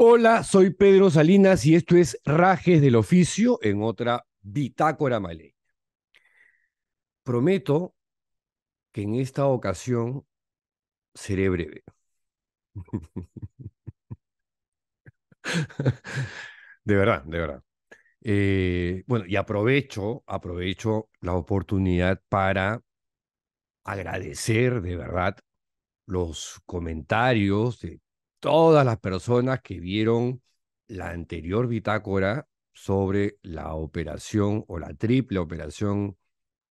Hola, soy Pedro Salinas y esto es Rajes del Oficio en otra bitácora maleña. Prometo que en esta ocasión seré breve. De verdad, de verdad. Eh, bueno, y aprovecho, aprovecho la oportunidad para agradecer de verdad los comentarios de todas las personas que vieron la anterior bitácora sobre la operación o la triple operación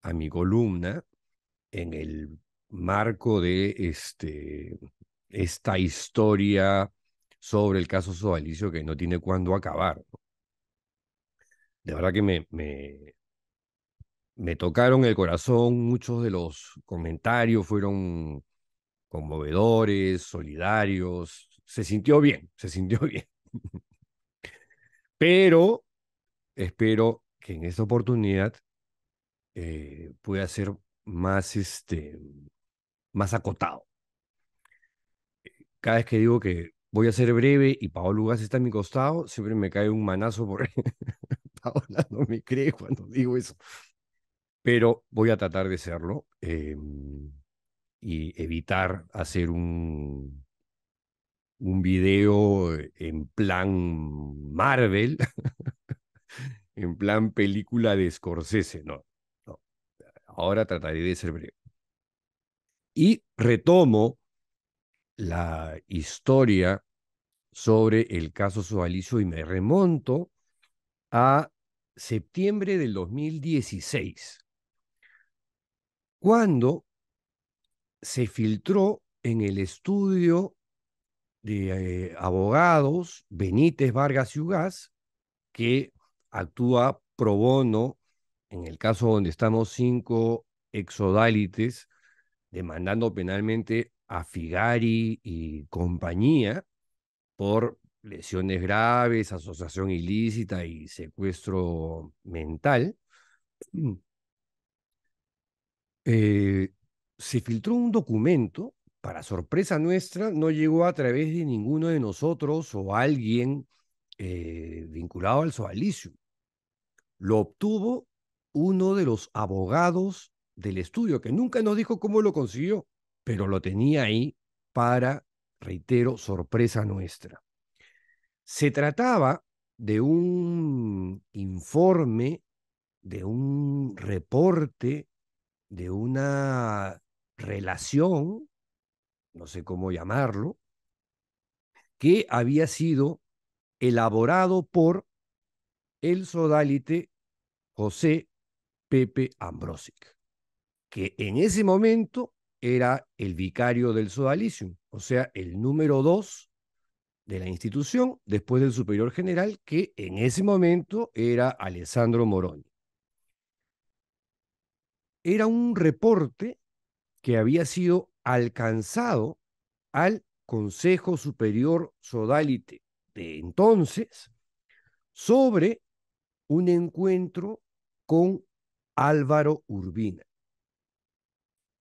a mi columna en el marco de este, esta historia sobre el caso Sodalicio que no tiene cuándo acabar. De verdad que me, me, me tocaron el corazón, muchos de los comentarios fueron conmovedores, solidarios, se sintió bien, se sintió bien. Pero espero que en esta oportunidad eh, pueda ser más, este, más acotado. Cada vez que digo que voy a ser breve y Paolo Lugas está a mi costado, siempre me cae un manazo por Paola no me cree cuando digo eso. Pero voy a tratar de serlo em, y evitar hacer un, un video en plan Marvel, en plan película de Scorsese. No, Ahora trataré de ser breve. Y retomo la historia sobre el caso Suvalicio y me remonto a septiembre del 2016, cuando se filtró en el estudio de eh, abogados, Benítez Vargas y Ugaz, que actúa pro bono en el caso donde estamos cinco exodálites demandando penalmente a Figari y compañía por lesiones graves, asociación ilícita y secuestro mental. Eh, se filtró un documento para sorpresa nuestra, no llegó a través de ninguno de nosotros o alguien eh, vinculado al sobalicio. Lo obtuvo uno de los abogados del estudio, que nunca nos dijo cómo lo consiguió, pero lo tenía ahí para, reitero, sorpresa nuestra. Se trataba de un informe, de un reporte, de una relación no sé cómo llamarlo, que había sido elaborado por el sodalite José Pepe Ambrosic, que en ese momento era el vicario del sodalicium, o sea, el número dos de la institución después del superior general, que en ese momento era Alessandro Moroni. Era un reporte que había sido alcanzado al Consejo Superior Sodalite de entonces sobre un encuentro con Álvaro Urbina.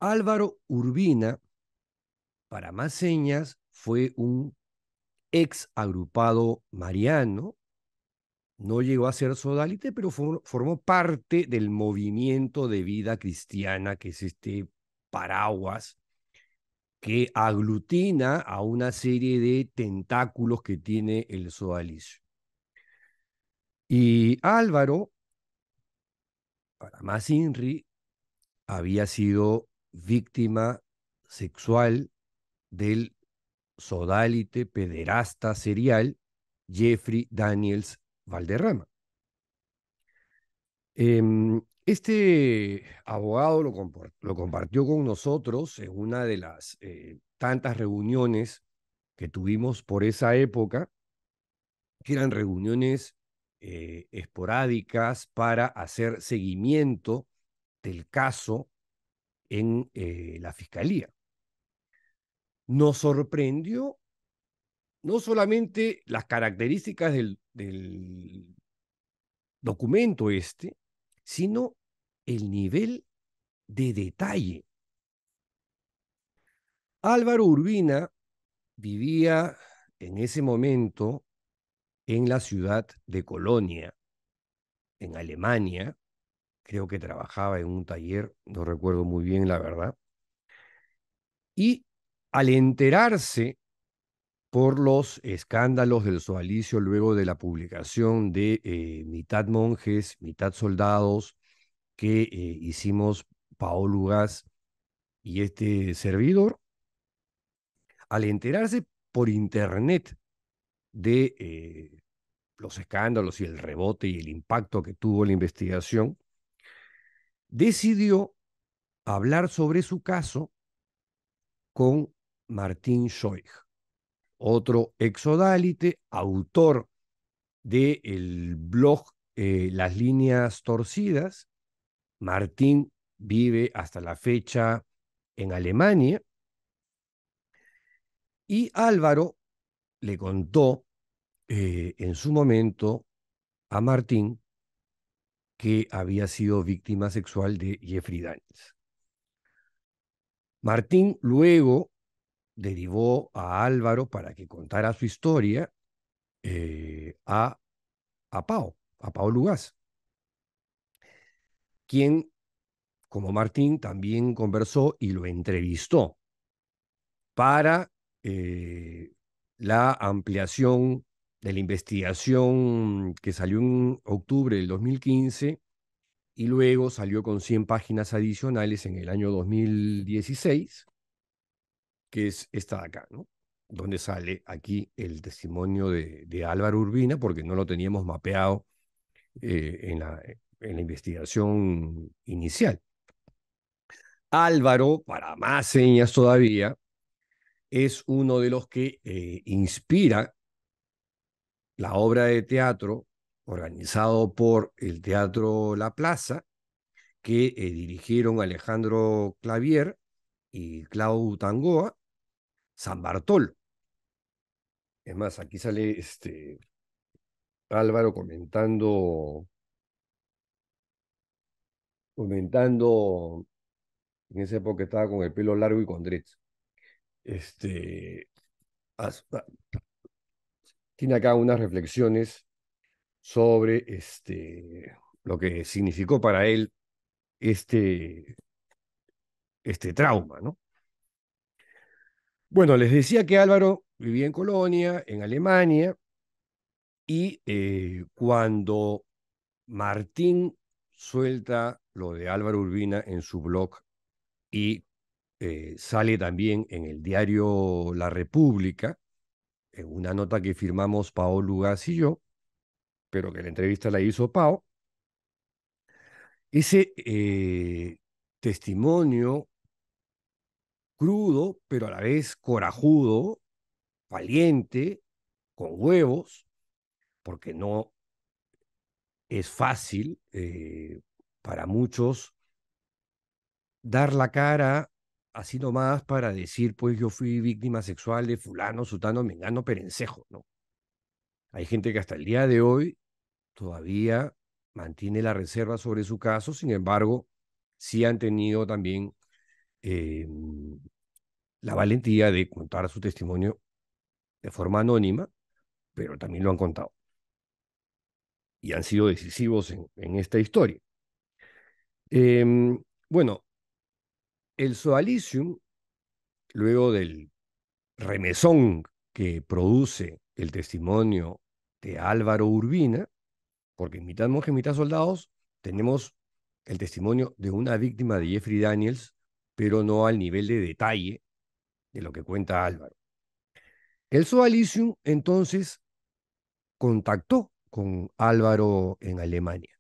Álvaro Urbina, para más señas, fue un ex agrupado mariano, no llegó a ser sodalite, pero formó parte del movimiento de vida cristiana, que es este paraguas que aglutina a una serie de tentáculos que tiene el sodalicio. Y Álvaro, para más Inri, había sido víctima sexual del sodalite pederasta serial Jeffrey Daniels Valderrama. Em, este abogado lo, compartió con nosotros en una de las eh, tantas reuniones que tuvimos por esa época, que eran reuniones eh, esporádicas para hacer seguimiento del caso en eh, la fiscalía. Nos sorprendió no solamente las características del documento este, sino el nivel de detalle. Álvaro Urbina vivía en ese momento en la ciudad de Colonia, en Alemania. Creo que trabajaba en un taller, no recuerdo muy bien la verdad. Y al enterarse por los escándalos del sualicio luego de la publicación de eh, Mitad Monjes, Mitad Soldados, que eh, hicimos Paolo Ugas y este servidor, al enterarse por internet de eh, los escándalos y el rebote y el impacto que tuvo la investigación, decidió hablar sobre su caso con Martín Schoich otro exodálite, autor del blog eh, Las líneas torcidas. Martín vive hasta la fecha en Alemania. Y Álvaro le contó eh, en su momento a Martín que había sido víctima sexual de Jeffrey Daniels. Martín luego derivó a Álvaro para que contara su historia eh, a, a Pau, a Pau Lugas, quien, como Martín, también conversó y lo entrevistó para eh, la ampliación de la investigación que salió en octubre del 2015 y luego salió con 100 páginas adicionales en el año 2016 que es esta de acá, ¿no? donde sale aquí el testimonio de, Álvaro Urbina, porque no lo teníamos mapeado eh, eh, en, la, investigación inicial. Álvaro, para más señas todavía, es uno de los que eh, inspira la obra de teatro organizado por el Teatro La Plaza, que dirigieron Alejandro Clavier y Clau Tangoa, San Bartol. Es más, aquí sale este Álvaro comentando comentando en esa época estaba con el pelo largo y con dreads. Este tiene acá unas reflexiones sobre este lo que significó para él este este trauma, ¿no? Bueno, les decía que Álvaro vivía en Colonia, en Alemania, y eh, cuando Martín suelta lo de Álvaro Urbina en su blog y eh, sale también en el diario La República, en una nota que firmamos Paolo Lugas y yo, pero que la entrevista la hizo Pao, ese eh, testimonio crudo, pero a la vez corajudo, valiente, con huevos, porque no es fácil eh, para muchos dar la cara así nomás para decir, pues yo fui víctima sexual de fulano, sutano, mengano, perencejo, ¿no? Hay gente que hasta el día de hoy todavía mantiene la reserva sobre su caso, sin embargo, sí han tenido también em, la valentía de contar su testimonio de forma anónima, pero también lo han contado. Y han sido decisivos en, esta historia. Em, bueno, el Soalicium, luego del remesón que produce el testimonio de Álvaro Urbina, porque mitad monjes, mitad soldados, tenemos el testimonio de una víctima de Jeffrey Daniels, pero no al nivel de detalle de lo que cuenta Álvaro. El Soalicium entonces contactó con Álvaro en Alemania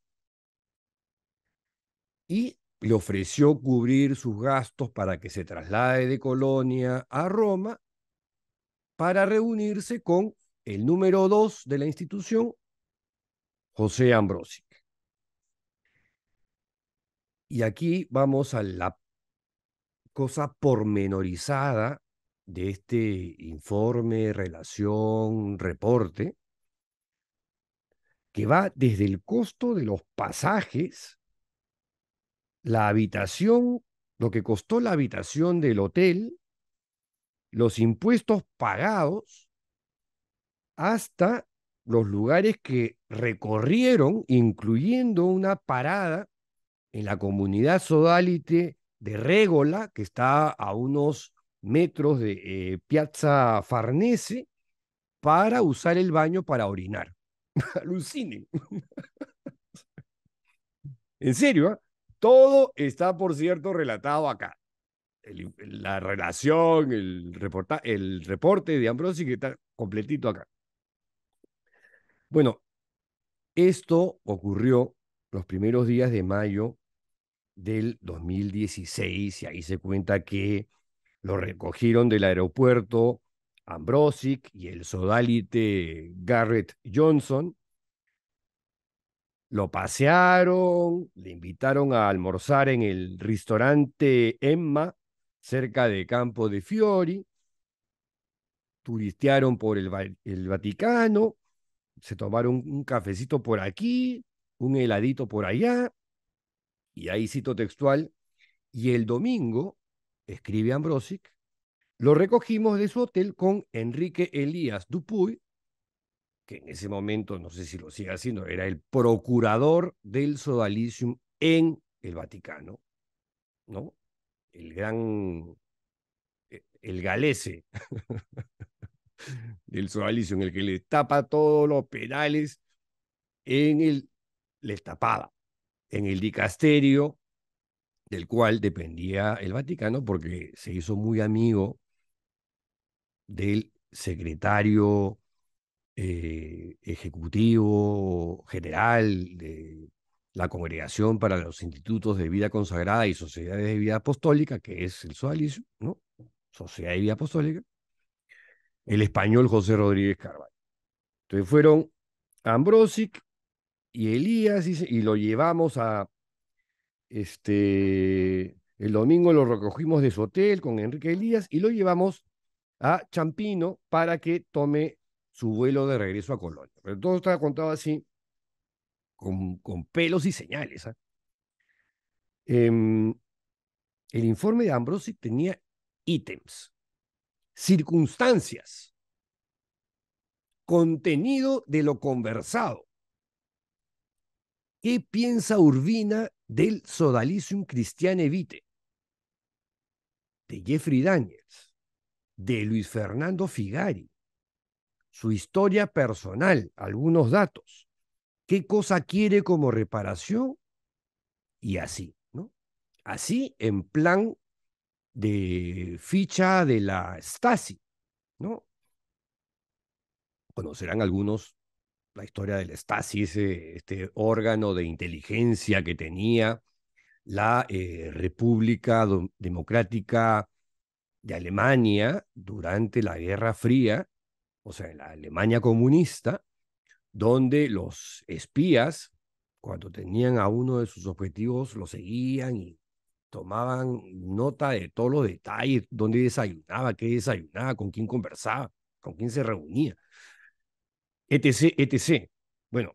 y le ofreció cubrir sus gastos para que se traslade de Colonia a Roma para reunirse con el número dos de la institución, José Ambrosic. Y aquí vamos a la cosa pormenorizada de este informe, relación, reporte, que va desde el costo de los pasajes, la habitación, lo que costó la habitación del hotel, los impuestos pagados, hasta los lugares que recorrieron, incluyendo una parada en la comunidad sodalite de Régola, que está a unos metros de eh, Piazza Farnese para usar el baño para orinar. alucine en serio, ¿eh? todo está, por cierto, relatado acá. la relación, el, reporta, el reporte de Ambrosi que está completito acá. Bueno, esto ocurrió los primeros días de mayo del 2016 y ahí se cuenta que lo recogieron del aeropuerto Ambrosic y el sodalite Garrett Johnson. Lo pasearon, le invitaron a almorzar en el restaurante Emma, cerca de Campo de Fiori. Turistearon por el, el Vaticano, se tomaron un cafecito por aquí, un heladito por allá. Y ahí cito textual. Y el domingo escribe Ambrosic, lo recogimos de su hotel con Enrique Elías Dupuy, que en ese momento, no sé si lo sigue haciendo, era el procurador del Sodalicium en el Vaticano, ¿no? El gran, e, el galese del en el que le tapa todos los penales en el, le tapaba en el dicasterio del cual dependía el Vaticano porque se hizo muy amigo del secretario eh, ejecutivo general de la Congregación para los Institutos de Vida Consagrada y Sociedades de Vida Apostólica, que es el Sualicio, ¿no? Sociedad de Vida Apostólica, el español José Rodríguez Carvalho. Entonces fueron Ambrosic y Elías y lo llevamos a este, el domingo lo recogimos de su hotel con Enrique Elías y lo llevamos a Champino para que tome su vuelo de regreso a Colonia. Pero todo estaba contado así, con, con pelos y señales. ¿ah? Em, el informe de Ambrosi tenía ítems, circunstancias, contenido de lo conversado, ¿Qué piensa Urbina del Sodalicium Christiane Vite? De Jeffrey Daniels, de Luis Fernando Figari, su historia personal, algunos datos, qué cosa quiere como reparación y así, ¿no? Así en plan de ficha de la Stasi, ¿no? Conocerán algunos la historia del Stasi, ese eh, este órgano de inteligencia que tenía la eh, República Democrática de Alemania durante la Guerra Fría, o sea, en la Alemania comunista, donde los espías, cuando tenían a uno de sus objetivos, lo seguían y tomaban nota de todos los detalles, dónde desayunaba, qué desayunaba, con quién conversaba, con quién se reunía etc., etc. Bueno,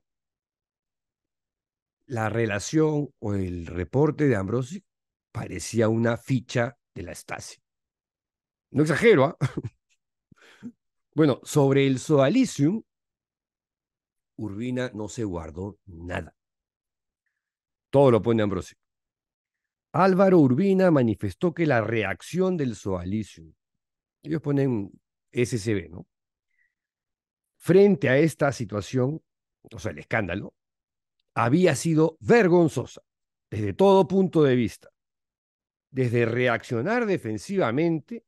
la relación o el reporte de Ambrosi parecía una ficha de la Stasi. No exagero, ¿ah? bueno, sobre el Sodalicium, Urbina no se guardó nada. Todo lo pone Ambrosi. Álvaro Urbina manifestó que la reacción del Sodalicium, ellos ponen SCB, ¿no? frente a esta situación, o sea, el escándalo, había sido vergonzosa desde todo punto de vista, desde reaccionar defensivamente,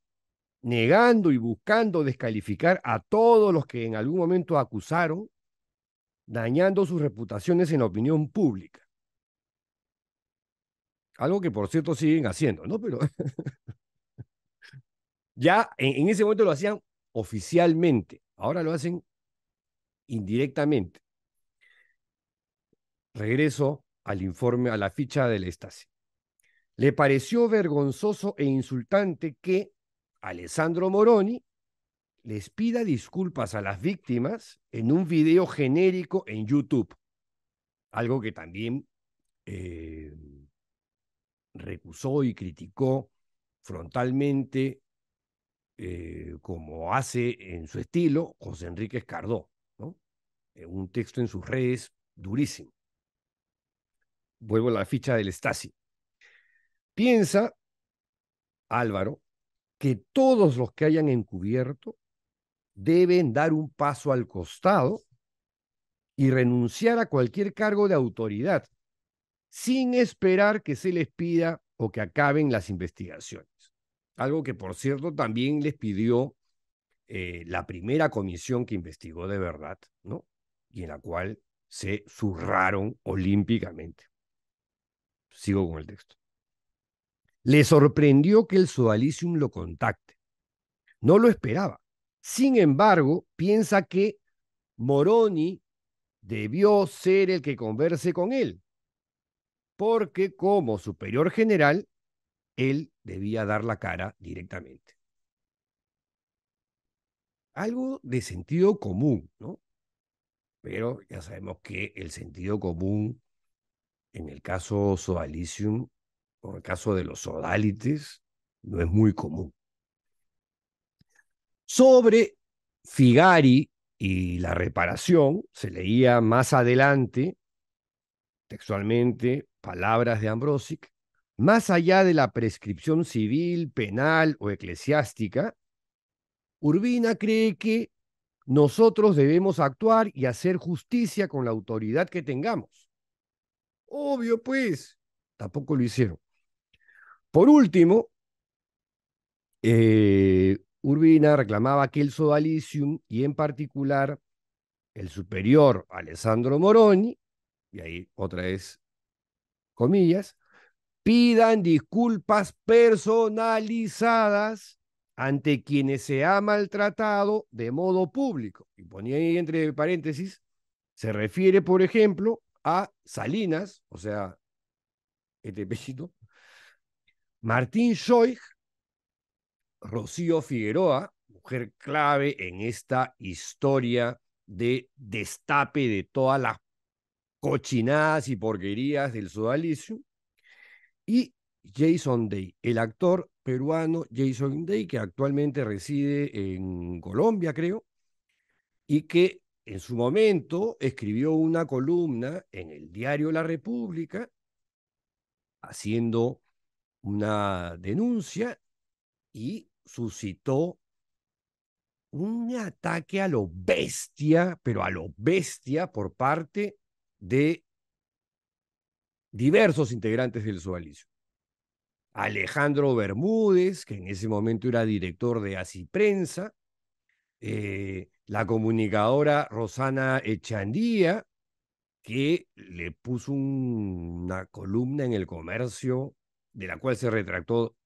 negando y buscando descalificar a todos los que en algún momento acusaron, dañando sus reputaciones en opinión pública. Algo que por cierto siguen haciendo, ¿no? Pero ya en, en ese momento lo hacían oficialmente, ahora lo hacen indirectamente. Regreso al informe, a la ficha del Estasi. Le pareció vergonzoso e insultante que Alessandro Moroni les pida disculpas a las víctimas en un video genérico en YouTube, algo que también eh, recusó y criticó frontalmente, eh, como hace en su estilo José Enrique Escardó. Eh, un texto en sus redes durísimo. Vuelvo a la ficha del Stasi. Piensa, Álvaro, que todos los que hayan encubierto deben dar un paso al costado y renunciar a cualquier cargo de autoridad, sin esperar que se les pida o que acaben las investigaciones. Algo que, por cierto, también les pidió eh, la primera comisión que investigó de verdad, ¿no? y en la cual se zurraron olímpicamente. Sigo con el texto. Le sorprendió que el Sodalicium lo contacte. No lo esperaba. Sin embargo, piensa que Moroni debió ser el que converse con él, porque como superior general, él debía dar la cara directamente. Algo de sentido común, ¿no? pero ya sabemos que el sentido común, en el caso sodalicium, o en el caso de los sodalites, no es muy común. Sobre Figari y la reparación, se leía más adelante, textualmente, palabras de Ambrosic, más allá de la prescripción civil, penal o eclesiástica, Urbina cree que nosotros debemos actuar y hacer justicia con la autoridad que tengamos. Obvio, pues, tampoco lo hicieron. Por último, eh, Urbina reclamaba que el sodalicium y en particular el superior Alessandro Moroni, y ahí otra vez comillas, pidan disculpas personalizadas ante quienes se ha maltratado de modo público. Y ponía ahí entre paréntesis, se refiere, por ejemplo, a Salinas, o sea, este pechito, Martín Schoich, Rocío Figueroa, mujer clave en esta historia de destape de todas las cochinadas y porquerías del sodalicio, y Jason Day, el actor peruano Jason Day, que actualmente reside en Colombia, creo, y que en su momento escribió una columna en el diario La República haciendo una denuncia y suscitó un ataque a lo bestia, pero a lo bestia por parte de diversos integrantes del sualicio. Alejandro Bermúdez, que en ese momento era director de Así Prensa, eh, la comunicadora Rosana Echandía, que le puso una columna en el comercio, de la cual se retractó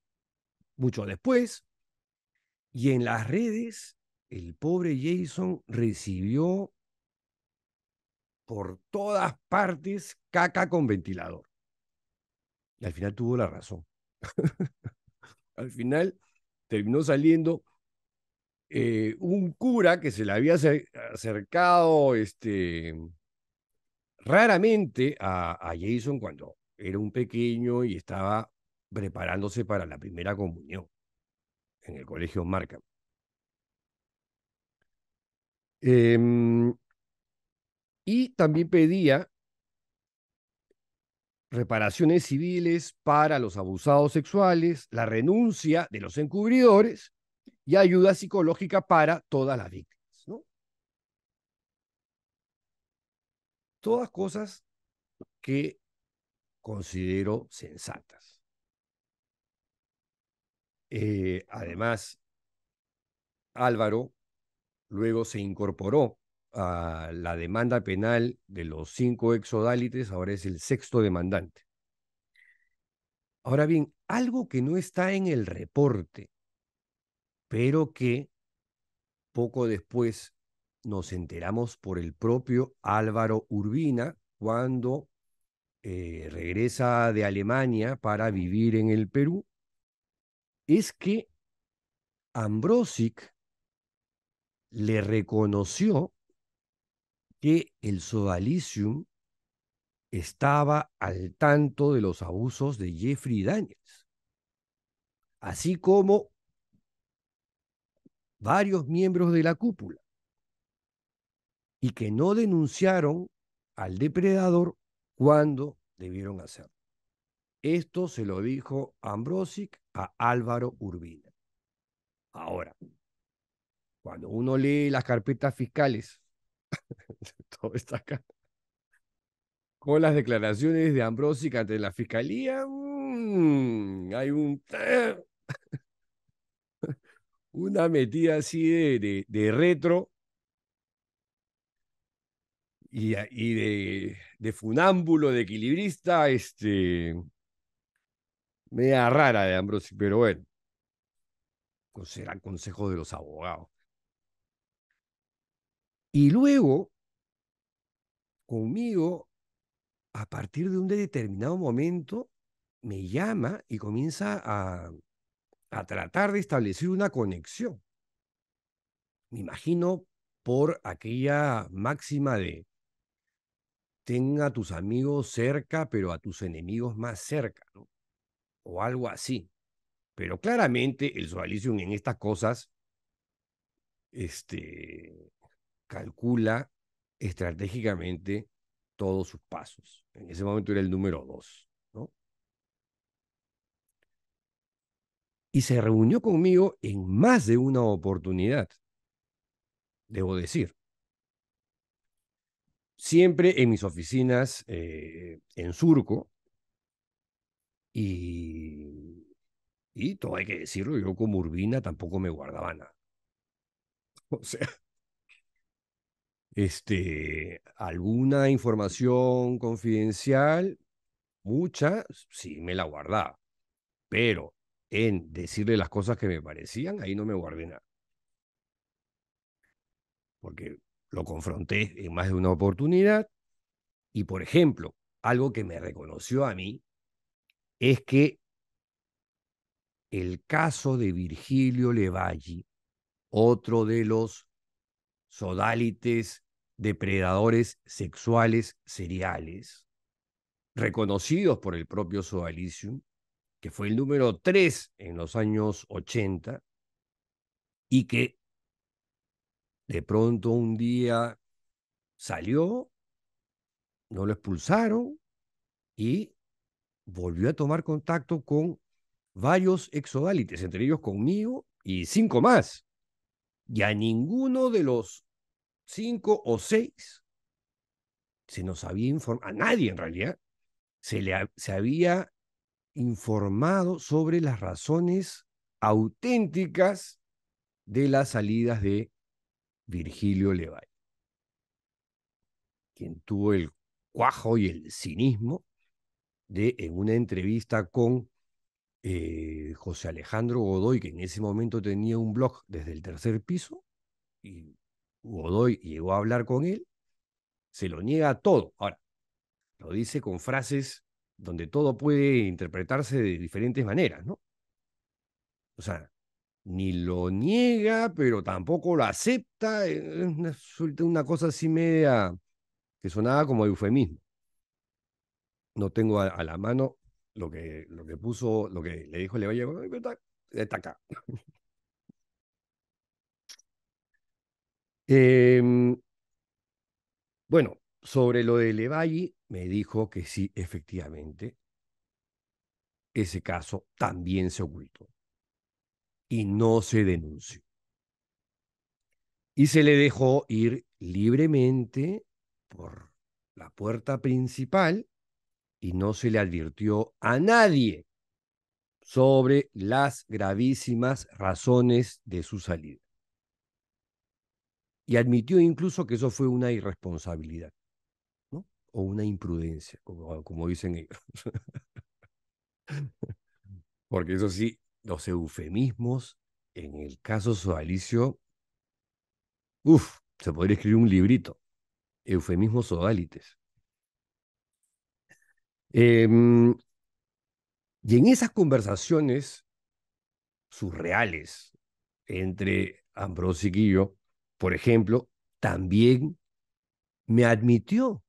mucho después, y en las redes el pobre Jason recibió por todas partes caca con ventilador. Y al final tuvo la razón. Al final terminó saliendo eh, un cura que se le había acercado este, raramente a, Jason cuando era un pequeño y estaba preparándose para la primera comunión en el colegio Markham. Em, y también pedía reparaciones civiles para los abusados sexuales, la renuncia de los encubridores y ayuda psicológica para todas las víctimas. Todas cosas que considero sensatas. Eh, además, Álvaro luego se incorporó la demanda penal de los cinco exodálites, ahora es el sexto demandante. Ahora bien, algo que no está en el reporte, pero que poco después nos enteramos por el propio Álvaro Urbina cuando eh, regresa de Alemania para vivir en el Perú, es que Ambrosic le reconoció que el Sodalicium estaba al tanto de los abusos de Jeffrey Daniels, así como varios miembros de la cúpula, y que no denunciaron al depredador cuando debieron hacerlo. Esto se lo dijo Ambrosic a Álvaro Urbina. Ahora, cuando uno lee las carpetas fiscales Todo está acá. Con las declaraciones de Ambrosic ante la fiscalía, mm, hay un. una metida así de, de, retro y, de, funámbulo, de equilibrista, este, media rara de Ambrosi pero bueno, será el consejo de los abogados. Y luego, conmigo, a partir de un determinado momento, me llama y comienza a, tratar de establecer una conexión. Me imagino por aquella máxima de tenga a tus amigos cerca, pero a tus enemigos más cerca, ¿no? O algo así. Pero claramente el Soalicium en estas cosas este, calcula estratégicamente todos sus pasos. En ese momento era el número dos. ¿no? Y se reunió conmigo en más de una oportunidad, debo decir. Siempre en mis oficinas eh, en Surco. Y, y todo hay que decirlo, yo como Urbina tampoco me guardaba nada. O sea, este, alguna información confidencial, mucha, sí me la guardaba, pero en decirle las cosas que me parecían, ahí no me guardé nada. Porque lo confronté en más de una oportunidad y, por ejemplo, algo que me reconoció a mí es que el caso de Virgilio Levalli, otro de los sodalites depredadores sexuales seriales, reconocidos por el propio Soalicium, que fue el número 3 en los años 80, y que de pronto un día salió, no lo expulsaron y volvió a tomar contacto con varios exodálites, entre ellos conmigo y cinco más. Y a ninguno de los cinco o seis, se nos había informado, a nadie en realidad, se, se había informado sobre las razones auténticas de las salidas de Virgilio Levay, quien tuvo el cuajo y el cinismo de, en una entrevista con eh, José Alejandro Godoy, que en ese momento tenía un blog desde el tercer piso, y Godoy llegó a hablar con él, se lo niega todo. Ahora, lo dice con frases donde todo puede interpretarse de diferentes maneras, ¿no? O sea, ni lo niega, pero tampoco lo acepta. Eh, es una cosa así media que sonaba como eufemismo. No tengo a, la mano lo que, lo que puso, lo que le dijo le Valle, está acá. Em, bueno, sobre lo de Levalli, me dijo que sí, efectivamente, ese caso también se ocultó y no se denunció. Y se le dejó ir libremente por la puerta principal y no se le advirtió a nadie sobre las gravísimas razones de su salida y admitió incluso que eso fue una irresponsabilidad ¿no? o una imprudencia, como, ah, dicen ellos. Porque eso sí, los eufemismos en el caso sodalicio, uff, se podría escribir un librito, eufemismos sodalites. Em, y en esas conversaciones surreales entre Ambrosio y yo por ejemplo, también me admitió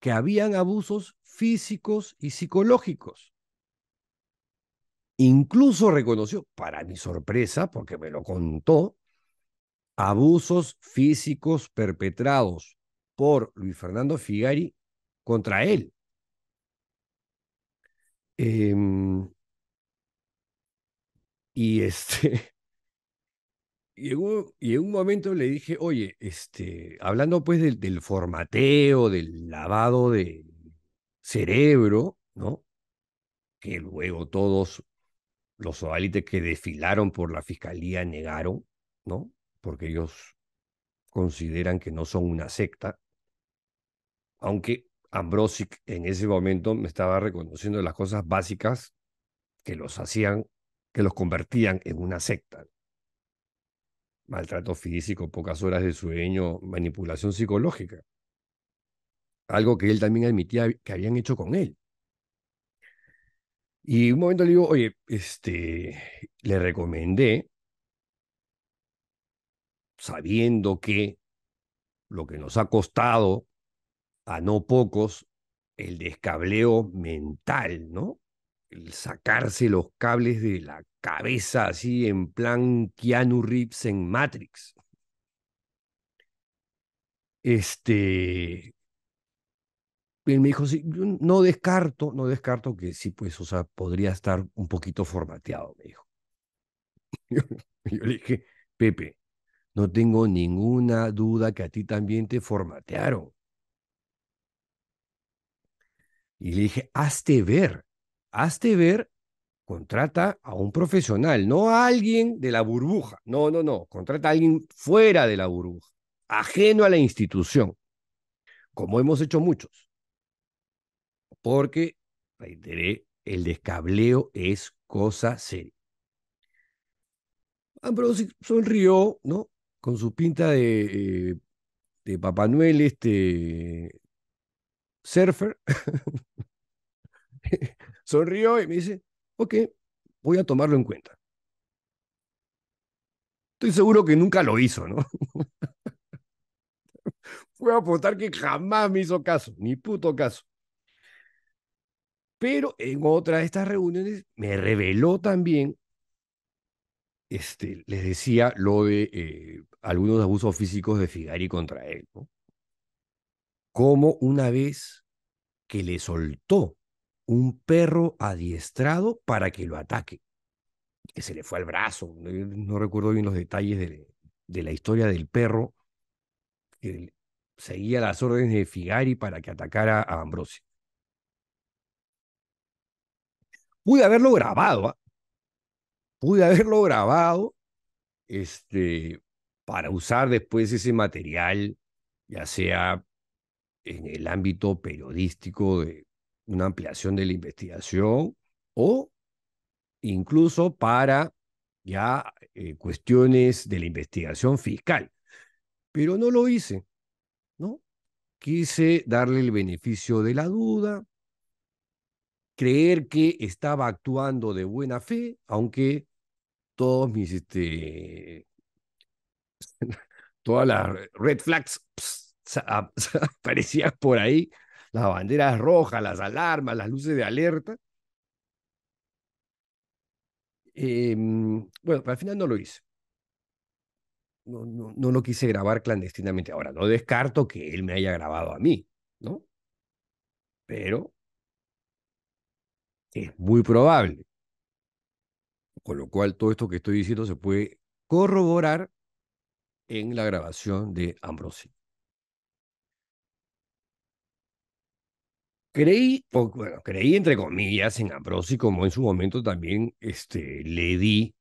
que habían abusos físicos y psicológicos. Incluso reconoció, para mi sorpresa, porque me lo contó, abusos físicos perpetrados por Luis Fernando Figari contra él. Em, y este, y en, un, momento le dije, oye, este, hablando pues del, formateo, del lavado de cerebro, ¿no? Que luego todos los ovalites que desfilaron por la fiscalía negaron, ¿no? Porque ellos consideran que no son una secta. Aunque Ambrosic en ese momento me estaba reconociendo las cosas básicas que los hacían, que los convertían en una secta maltrato físico, pocas horas de sueño, manipulación psicológica. Algo que él también admitía que habían hecho con él. Y un momento le digo, oye, este, le recomendé, sabiendo que lo que nos ha costado a no pocos el descableo mental, ¿no? El sacarse los cables de la cabeza así en plan Keanu Reeves en Matrix. Este, él me dijo, no descarto, no descarto que sí, pues, o sea, podría estar un poquito formateado, me dijo. yo, le dije, Pepe, no tengo ninguna duda que a ti también te formatearon. Y le dije, hazte ver, hazte ver contrata a un profesional, no a alguien de la burbuja. No, no, no. Contrata a alguien fuera de la burbuja, ajeno a la institución, como hemos hecho muchos. Porque, reiteré, el descableo es cosa seria. Ambrosi ah, sonrió, ¿no? Con su pinta de, eh, de Papá Noel, este surfer. sonrió y me dice, Ok, voy a tomarlo en cuenta. Estoy seguro que nunca lo hizo, ¿no? Voy a apostar que jamás me hizo caso, ni puto caso. Pero en otra de estas reuniones me reveló también, este, les decía, lo de eh, algunos abusos físicos de Figari contra él, ¿no? Como una vez que le soltó un perro adiestrado para que lo ataque. Que se le fue al brazo. No recuerdo bien los detalles de, la historia del perro que seguía las órdenes de Figari para que atacara a Ambrosio. Pude haberlo grabado, ¿ah? pude haberlo grabado este, para usar después ese material, ya sea en el ámbito periodístico de, una ampliación de la investigación o incluso para ya eh, cuestiones de la investigación fiscal. Pero no lo hice, ¿no? Quise darle el beneficio de la duda, creer que estaba actuando de buena fe, aunque todos mis, este, todas las red flags aparecían por ahí, las banderas rojas, las alarmas, las luces de alerta. Eh, bueno, al final no lo hice. No, no, no, lo quise grabar clandestinamente. Ahora, no descarto que él me haya grabado a mí, ¿no? Pero es muy probable. Con lo cual, todo esto que estoy diciendo se puede corroborar en la grabación de Ambrosio. Creí, bueno, creí entre comillas en Ambrosi, como en su momento también este, le di,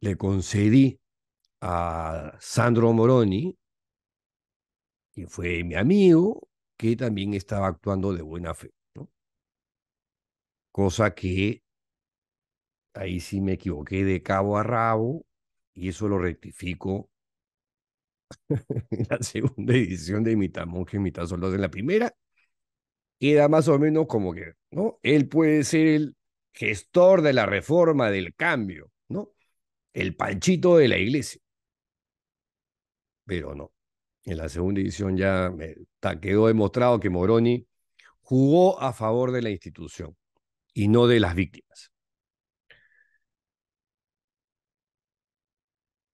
le concedí a Sandro Moroni, que fue mi amigo, que también estaba actuando de buena fe, Cosa que ahí sí me equivoqué de cabo a rabo, y eso lo rectifico en la segunda edición de Mitad Monje, Mitad Soldado. En la primera queda más o menos como que, ¿no? Él puede ser el gestor de la reforma, del cambio, ¿no? El panchito de la iglesia. Pero no. En la segunda edición ya quedó demostrado que Moroni jugó a favor de la institución y no de las víctimas.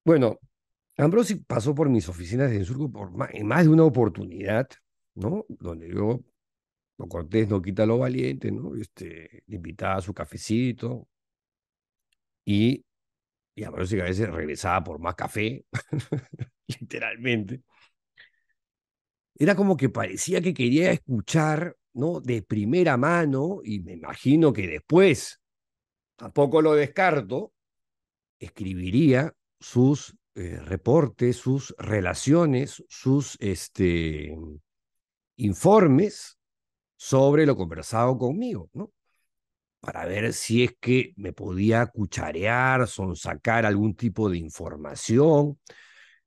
Bueno, Ambrosi pasó por mis oficinas de Surco por en más de una oportunidad, ¿no? Donde yo cortés no quita lo valiente, ¿no? Este, le invitaba a su cafecito y, y a veces, a veces regresaba por más café, literalmente. Era como que parecía que quería escuchar, ¿no? De primera mano y me imagino que después, tampoco lo descarto, escribiría sus eh, reportes, sus relaciones, sus este, informes sobre lo conversado conmigo, ¿no? Para ver si es que me podía cucharear, sacar algún tipo de información,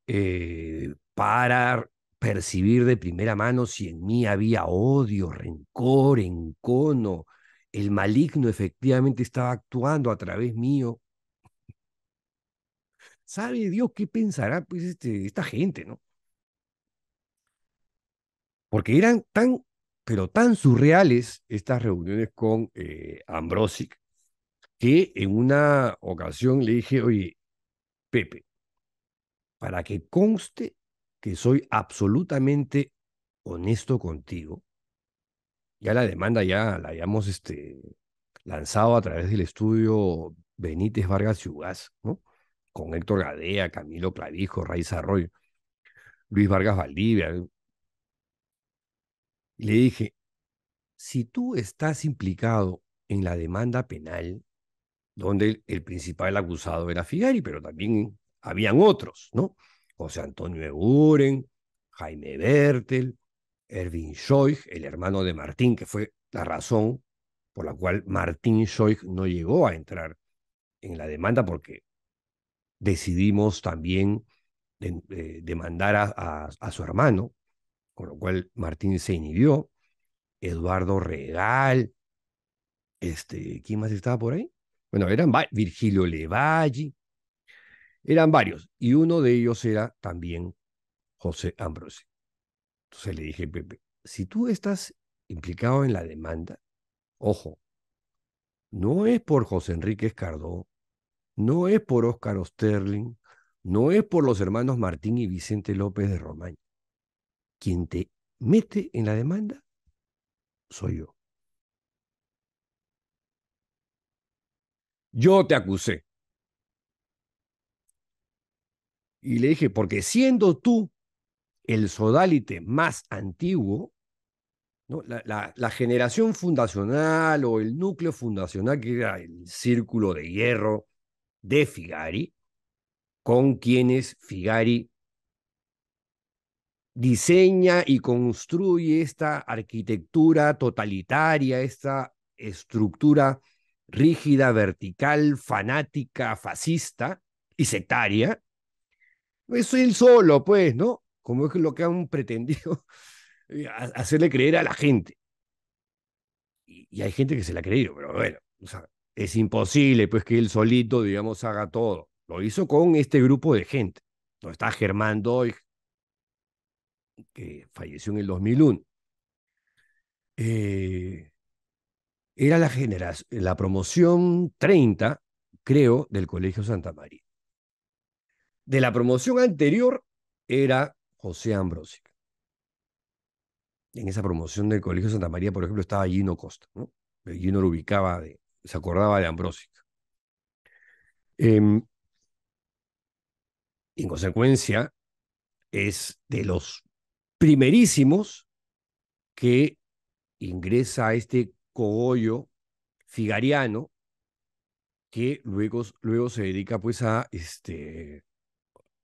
eh, para percibir de primera mano si en mí había odio, rencor, encono, el maligno efectivamente estaba actuando a través mío. ¿Sabe Dios qué pensará pues, este, esta gente, no? Porque eran tan pero tan surreales estas reuniones con eh, Ambrosic, que en una ocasión le dije, oye, Pepe, para que conste que soy absolutamente honesto contigo, ya la demanda ya la hayamos este, lanzado a través del estudio Benítez Vargas Yugas, ¿no? con Héctor Gadea, Camilo Clavijo, Raíz Arroyo, Luis Vargas Valdivia, le dije, si tú estás implicado en la demanda penal, donde el principal acusado era Figari, pero también habían otros, ¿no? José Antonio Eguren, Jaime Bertel, Erwin Schoig, el hermano de Martín, que fue la razón por la cual Martín Schoig no llegó a entrar en la demanda, porque decidimos también eh, demandar a, su hermano, con lo cual Martín se inhibió, Eduardo Regal, este, ¿quién más estaba por ahí? Bueno, eran Virgilio Levalli, eran varios, y uno de ellos era también José Ambrosio. Entonces le dije, Pepe, si tú estás implicado en la demanda, ojo, no es por José Enrique Escardó, no es por Óscar Osterling, no es por los hermanos Martín y Vicente López de Romaña quien te mete en la demanda soy yo. Yo te acusé. Y le dije, porque siendo tú el sodalite más antiguo, la, la, generación fundacional o el núcleo fundacional, que era el círculo de hierro de Figari, con quienes Figari diseña y construye esta arquitectura totalitaria, esta estructura rígida, vertical, fanática, fascista y sectaria. Es pues, él solo, pues, ¿no? Como es lo que han pretendido eh, hacerle creer a la gente. Y, hay gente que se la ha creído, pero bueno, es imposible, pues, que él solito, digamos, haga todo. Lo hizo con este grupo de gente. no está Germán Doig, que falleció en el 2001, eh, era la, generación, la promoción 30, creo, del Colegio Santa María. De la promoción anterior era José Ambrósica En esa promoción del Colegio Santa María, por ejemplo, estaba Gino Costa. ¿no? Gino lo ubicaba, se acordaba de Ambrósica em, en consecuencia, es de los primerísimos que ingresa a este cogollo figariano que luego, luego se dedica pues a, este,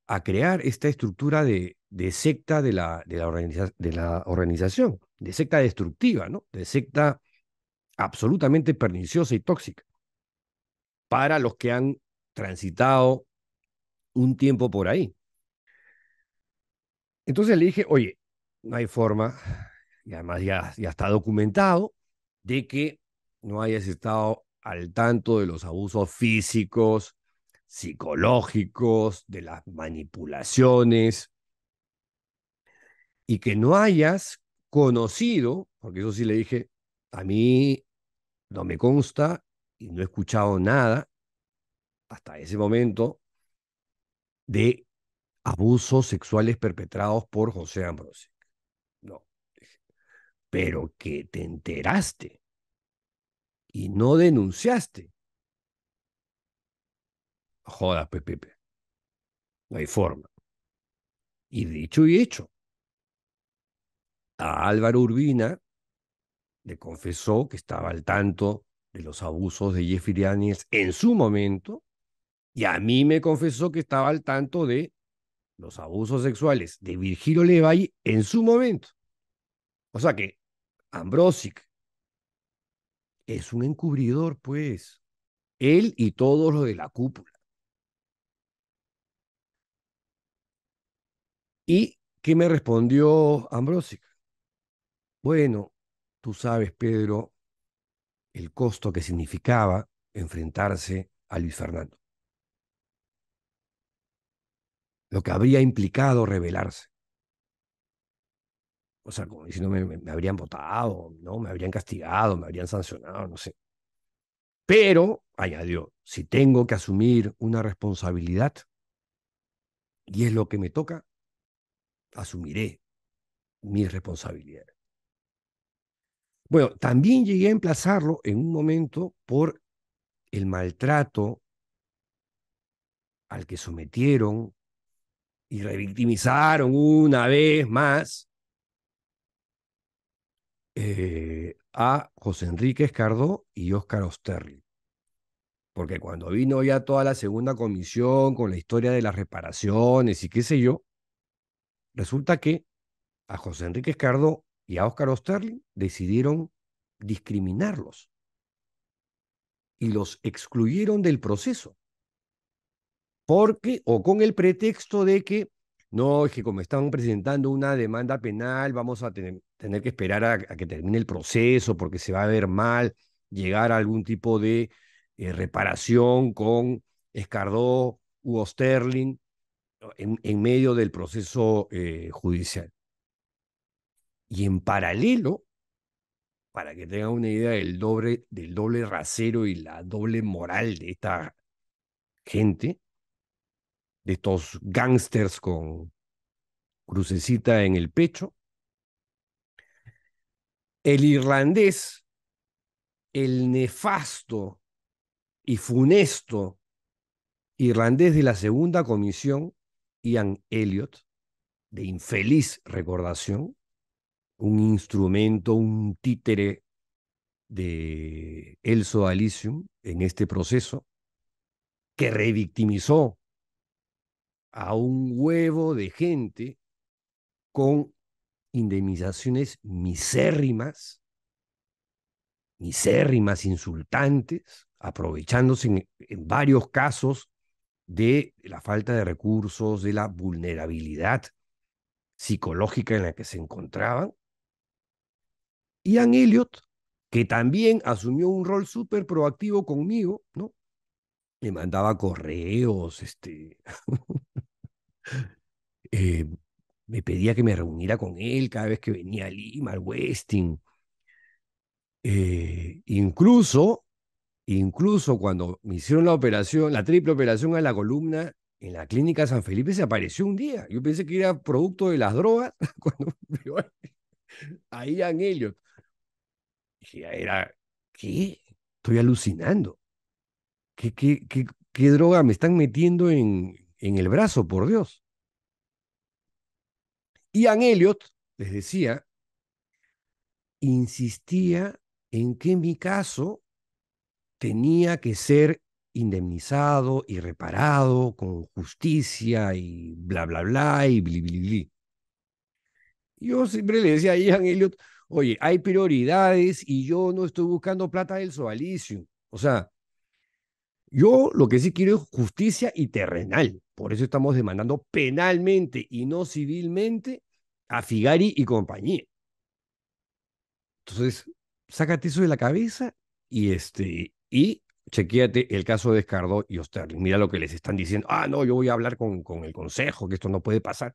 a crear esta estructura de, secta de la, de, la de la organización, de secta destructiva, ¿no? de secta absolutamente perniciosa y tóxica para los que han transitado un tiempo por ahí. Entonces le dije, oye, no hay forma, y además ya, ya está documentado, de que no hayas estado al tanto de los abusos físicos, psicológicos, de las manipulaciones, y que no hayas conocido, porque eso sí le dije, a mí no me consta y no he escuchado nada hasta ese momento de abusos sexuales perpetrados por José Ambrosio pero que te enteraste y no denunciaste. Jodas, Pepe. No hay forma. Y dicho y hecho, a Álvaro Urbina le confesó que estaba al tanto de los abusos de Jeffrey Daniels en su momento, y a mí me confesó que estaba al tanto de los abusos sexuales de Virgilio Levay en su momento. O sea que Ambrosic es un encubridor, pues. Él y todos los de la cúpula. ¿Y qué me respondió Ambrosic? Bueno, tú sabes, Pedro, el costo que significaba enfrentarse a Luis Fernando. Lo que habría implicado revelarse o sea, como diciendo, me, me habrían votado, ¿no? Me habrían castigado, me habrían sancionado, no sé. Pero, añadió, si tengo que asumir una responsabilidad, y es lo que me toca, asumiré mi responsabilidad. Bueno, también llegué a emplazarlo en un momento por el maltrato al que sometieron y revictimizaron una vez más eh, a José Enrique Escardo y Óscar Osterli. Porque cuando vino ya toda la segunda comisión con la historia de las reparaciones y qué sé yo, resulta que a José Enrique Escardo y a Óscar Osterli decidieron discriminarlos y los excluyeron del proceso. Porque, o con el pretexto de que no, es que como están presentando una demanda penal, vamos a tener, que esperar a, que termine el proceso porque se va a ver mal llegar a algún tipo de eh, reparación con Escardó, u Sterling, en, medio del proceso eh, judicial. Y en paralelo, para que tengan una idea del doble, del doble rasero y la doble moral de esta gente, de estos gángsters con crucecita en el pecho. El irlandés, el nefasto y funesto irlandés de la segunda comisión, Ian Elliot, de infeliz recordación, un instrumento, un títere de Elso Alicium en este proceso, que revictimizó a un huevo de gente con indemnizaciones misérrimas, misérrimas, insultantes, aprovechándose en, varios casos de la falta de recursos, de la vulnerabilidad psicológica en la que se encontraban. Ian Elliot, que también asumió un rol súper proactivo conmigo, ¿no? me mandaba correos, este, eh, me pedía que me reuniera con él cada vez que venía a Lima, al Westin. Eh, incluso, incluso cuando me hicieron la operación, la triple operación a la columna en la clínica San Felipe, se apareció un día. Yo pensé que era producto de las drogas cuando ahí a era, ¿qué? Estoy alucinando. ¿Qué, droga me están metiendo en, el brazo, por Dios? Ian Elliot, les decía, insistía en que mi caso tenía que ser indemnizado y reparado con justicia y bla, bla, bla, y bli, bli, bli. Yo siempre le decía a Ian Elliot, oye, hay prioridades y yo no estoy buscando plata del sobalicio, O sea, yo lo que sí quiero es justicia y terrenal. Por eso estamos demandando penalmente y no civilmente a Figari y compañía. Entonces, sácate eso de la cabeza y este y chequéate el caso de Escardo y Osterling. Mira lo que les están diciendo. Ah, no, yo voy a hablar con, con el consejo, que esto no puede pasar.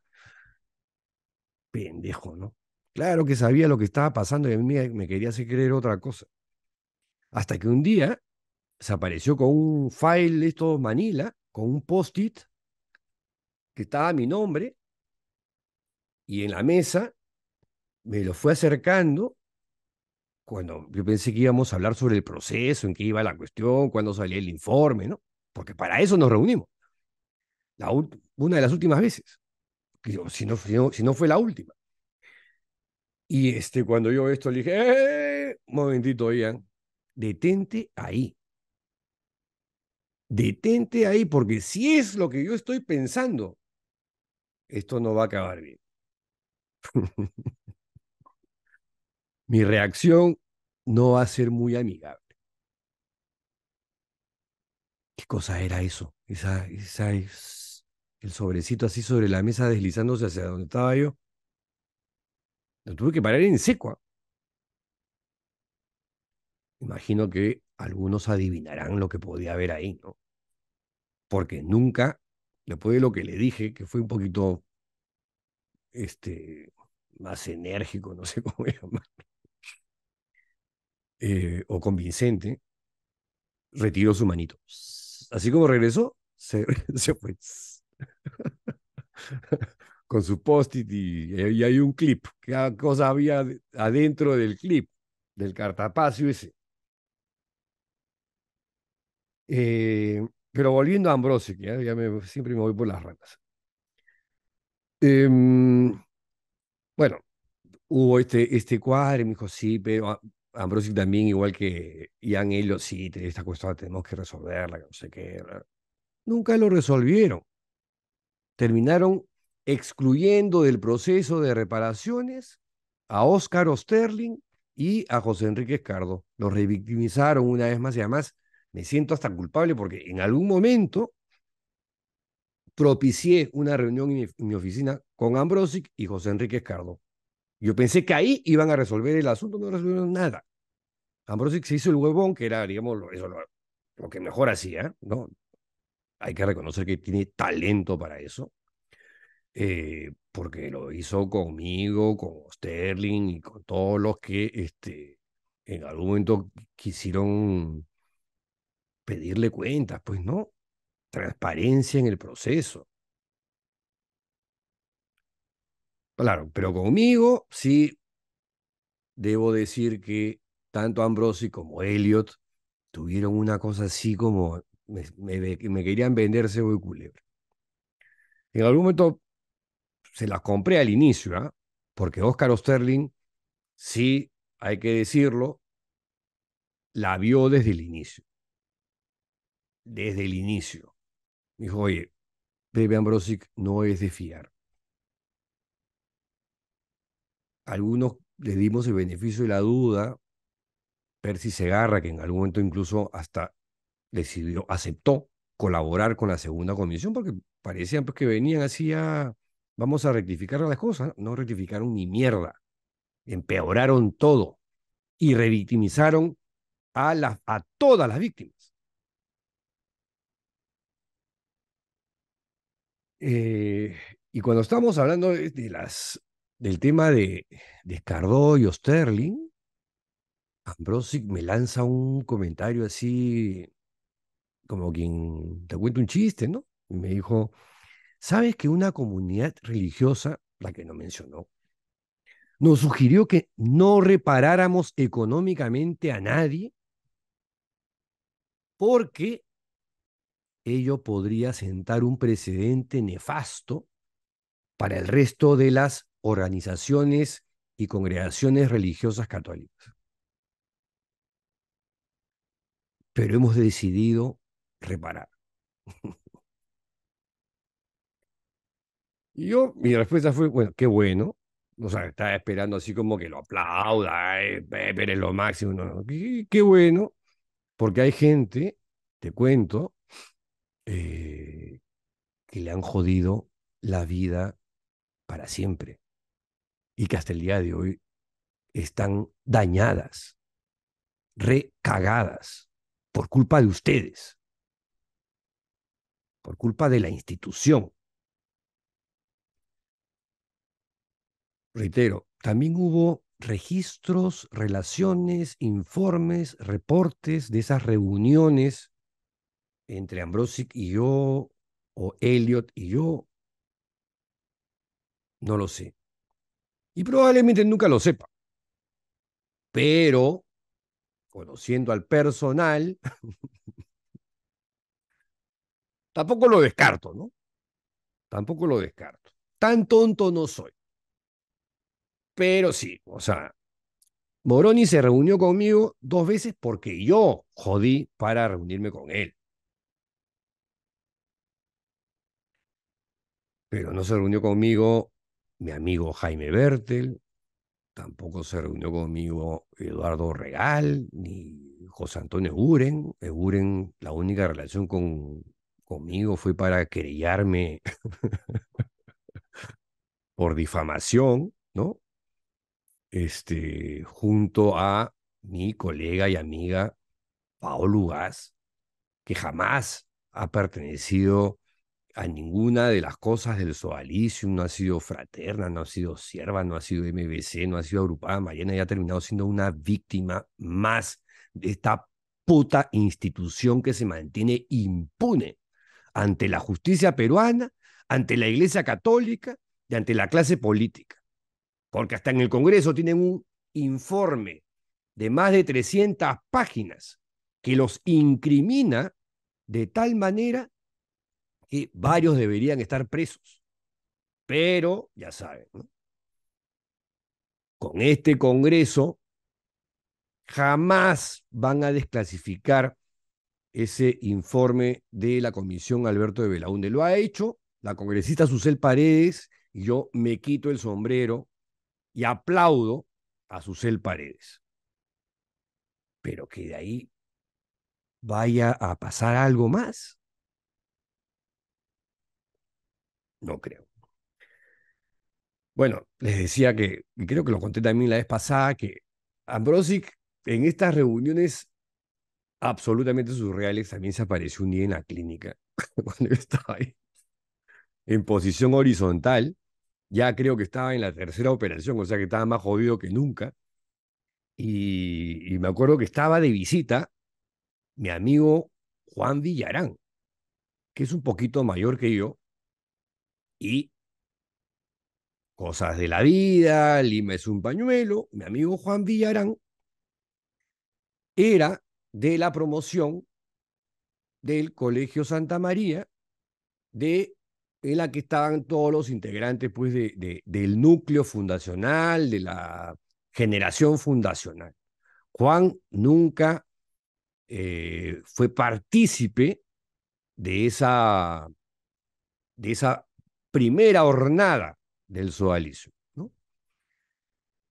Pendejo, ¿no? Claro que sabía lo que estaba pasando y me quería hacer creer otra cosa. Hasta que un día se apareció con un file, esto Manila, con un post-it que estaba mi nombre y en la mesa me lo fue acercando cuando yo pensé que íbamos a hablar sobre el proceso, en qué iba la cuestión, cuando salía el informe, ¿no? Porque para eso nos reunimos. La una de las últimas veces. Si no, si, no, si no fue la última. Y este, cuando yo esto le dije, ¡Eh! momentito, Ian, detente ahí detente ahí, porque si es lo que yo estoy pensando, esto no va a acabar bien. Mi reacción no va a ser muy amigable. ¿Qué cosa era eso? Esa, es el sobrecito así sobre la mesa deslizándose hacia donde estaba yo. Lo tuve que parar en seco. Imagino que algunos adivinarán lo que podía haber ahí, ¿no? Porque nunca, después de lo que le dije, que fue un poquito este, más enérgico, no sé cómo llamarlo, eh, o convincente, retiró su manito. Así como regresó, se, fue. Con su post-it y, y, hay un clip. ¿Qué cosa había adentro del clip? Del cartapacio ese. Eh, pero volviendo a Ambrosi, ¿eh? ya siempre me voy por las ramas. Em, bueno, hubo este, este cuadro me dijo, sí, pero Ambrosi también, igual que Ian Ellos sí, esta cuestión tenemos que resolverla, que no sé qué. Nunca lo resolvieron. Terminaron excluyendo del proceso de reparaciones a Oscar Osterling y a José Enrique Escardo. Los revictimizaron una vez más y además me siento hasta culpable porque en algún momento propicié una reunión en mi, oficina con Ambrosic y José Enrique Escardo. Yo pensé que ahí iban a resolver el asunto, no resolvieron nada. Ambrosic se hizo el huevón, que era, lo, que mejor hacía, ¿no? Hay que reconocer que tiene talento para eso. Eh, porque lo hizo conmigo, con Sterling y con todos los que este, en algún momento quisieron pedirle cuentas, pues no, transparencia en el proceso. Claro, pero conmigo sí debo decir que tanto Ambrosi como Elliot tuvieron una cosa así como me, querían vender cebo culebra. En algún momento se las compré al inicio, ¿ah? porque Oscar Osterling, sí, hay que decirlo, la vio desde el inicio desde el inicio. Dijo, oye, Bebe Ambrosic no es de fiar. Algunos le dimos el beneficio de la duda. Percy Segarra, que en algún momento incluso hasta decidió, aceptó colaborar con la segunda comisión, porque parecían pues, que venían así a, vamos a rectificar las cosas. No rectificaron ni mierda. Empeoraron todo y revictimizaron a, a todas las víctimas. Eh, y cuando estamos hablando del tema de, de Cardó y Osterling, Ambrosic me lanza un comentario así, como quien te cuenta un chiste, ¿no? Y me dijo, ¿sabes que una comunidad religiosa, la que no mencionó, nos sugirió que no reparáramos económicamente a nadie porque ello podría sentar un precedente nefasto para el resto de las organizaciones y congregaciones religiosas católicas. Pero hemos decidido reparar. Y yo, mi respuesta fue, bueno, qué bueno. O sea, estaba esperando así como que lo aplauda, eh, eh, pero es lo máximo. qué bueno, porque hay gente, te cuento, eh, que le han jodido la vida para siempre y que hasta el día de hoy están dañadas, recagadas por culpa de ustedes, por culpa de la institución. Reitero, también hubo registros, relaciones, informes, reportes de esas reuniones entre Ambrosic y yo, o Elliot y yo, no lo sé. Y probablemente nunca lo sepa. Pero, conociendo al personal, tampoco lo descarto, ¿no? Tampoco lo descarto. Tan tonto no soy. Pero sí, o sea, Moroni se reunió conmigo dos veces porque yo jodí para reunirme con él. Pero no se reunió conmigo mi amigo Jaime Bertel, tampoco se reunió conmigo Eduardo Regal, ni José Antonio Eguren. Eguren, la única relación con, conmigo fue para querellarme por difamación, ¿no? Este, junto a mi colega y amiga Paolo Gas, que jamás ha pertenecido a ninguna de las cosas del Soalicium, no ha sido fraterna, no ha sido sierva, no ha sido MBC, no ha sido agrupada. Mariana ya ha terminado siendo una víctima más de esta puta institución que se mantiene impune ante la justicia peruana, ante la Iglesia Católica y ante la clase política. Porque hasta en el Congreso tienen un informe de más de 300 páginas que los incrimina de tal manera varios deberían estar presos. Pero, ya saben, con este Congreso jamás van a desclasificar ese informe de la Comisión Alberto de Belaunde. Lo ha hecho la congresista Susel Paredes y yo me quito el sombrero y aplaudo a Susel Paredes. Pero que de ahí vaya a pasar algo más. No creo. Bueno, les decía que, y creo que lo conté también la vez pasada, que Ambrosic en estas reuniones absolutamente surreales también se apareció un día en la clínica, cuando yo estaba ahí, en posición horizontal, ya creo que estaba en la tercera operación, o sea que estaba más jodido que nunca, y, y me acuerdo que estaba de visita mi amigo Juan Villarán, que es un poquito mayor que yo, y cosas de la vida, Lima es un pañuelo. Mi amigo Juan Villarán era de la promoción del Colegio Santa María, de, en la que estaban todos los integrantes pues, de, del núcleo fundacional, de la generación fundacional. Juan nunca eh, fue partícipe de esa, de esa primera hornada del sodalicio. ¿no?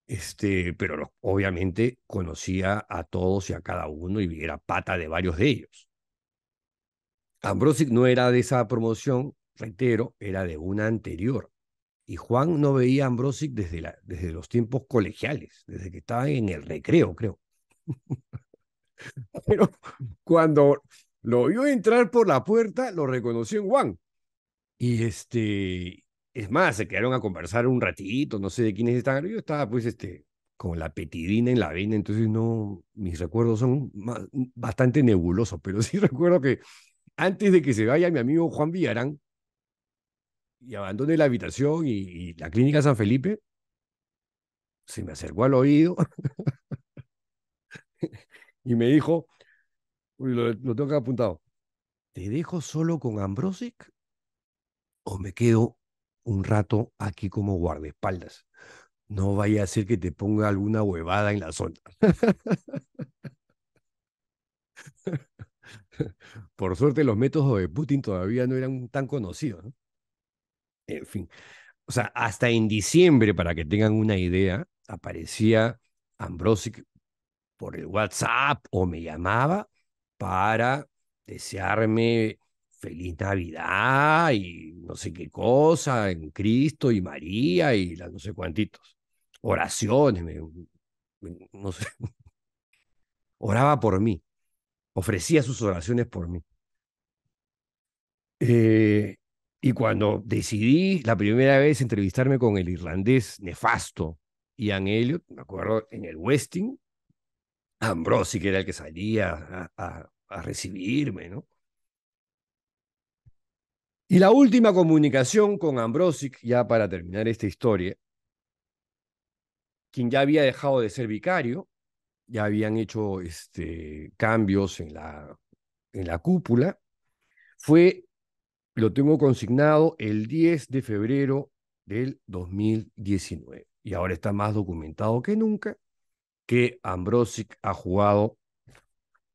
Este, pero obviamente conocía a todos y a cada uno y era pata de varios de ellos. Ambrosic no era de esa promoción, reitero, era de una anterior. Y Juan no veía a Ambrosic desde, la, desde los tiempos colegiales, desde que estaba en el recreo, creo. Pero cuando lo vio entrar por la puerta, lo reconoció en Juan. Y este, es más, se quedaron a conversar un ratito, no sé de quiénes están Yo estaba pues este, con la petidina en la vena, entonces no, mis recuerdos son bastante nebulosos, pero sí recuerdo que antes de que se vaya mi amigo Juan Villarán y abandone la habitación y, la clínica San Felipe, se me acercó al oído y me dijo, lo, tengo que apuntado, te dejo solo con Ambrosic o me quedo un rato aquí como guardaespaldas. No vaya a ser que te ponga alguna huevada en la zona. Por suerte los métodos de Putin todavía no eran tan conocidos. En fin, o sea, hasta en diciembre, para que tengan una idea, aparecía Ambrosic por el WhatsApp o me llamaba para desearme feliz Navidad y no sé qué cosa, en Cristo y María y las no sé cuantitos. Oraciones, no sé. Oraba por mí, ofrecía sus oraciones por mí. Eh, y cuando decidí la primera vez entrevistarme con el irlandés nefasto Ian Elliot, me acuerdo, en el Westing, Ambrosi, que era el que salía a recibirme, ¿no? Y la última comunicación con Ambrosic, ya para terminar esta historia, quien ya había dejado de ser vicario, ya habían hecho este, cambios en la, en la cúpula, fue, lo tengo consignado, el 10 de febrero del 2019. Y ahora está más documentado que nunca que Ambrosic ha jugado,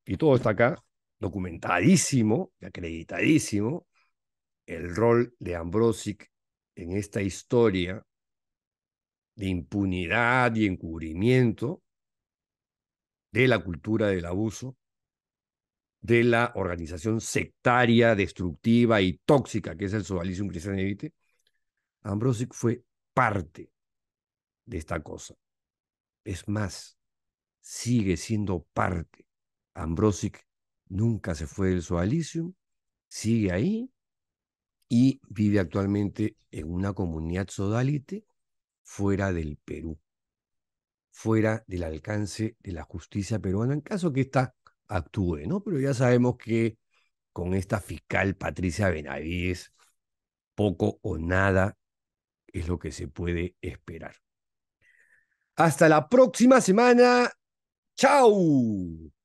y todo está acá, documentadísimo, acreditadísimo, el rol de Ambrosic en esta historia de impunidad y encubrimiento de la cultura del abuso, de la organización sectaria, destructiva y tóxica que es el Socialism Cristian Evite, Ambrosic fue parte de esta cosa. Es más, sigue siendo parte. Ambrosic nunca se fue del Socialism, sigue ahí y vive actualmente en una comunidad sodalite fuera del Perú, fuera del alcance de la justicia peruana, en caso que ésta actúe, ¿no? Pero ya sabemos que con esta fiscal Patricia Benavides, poco o nada es lo que se puede esperar. Hasta la próxima semana. ¡Chao!